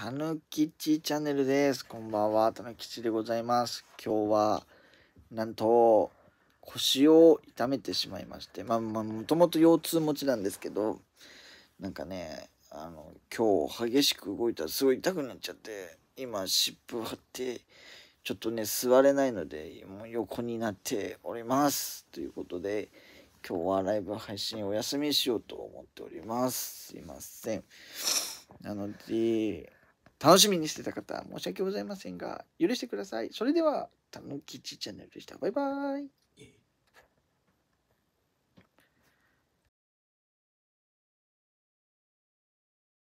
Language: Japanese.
たぬきちチャンネルです。こんばんは、たぬきちでございます。今日は、なんと、腰を痛めてしまいまして、まあまあ、もともと腰痛持ちなんですけど、なんかね、あの、今日激しく動いたらすごい痛くなっちゃって、今、湿布貼って、ちょっとね、座れないので、もう横になっております。ということで、今日はライブ配信お休みしようと思っております。すいません。なので、楽しみにしてた方、申し訳ございませんが、許してください。それでは、たぬきちチャンネルでした。バイバイ。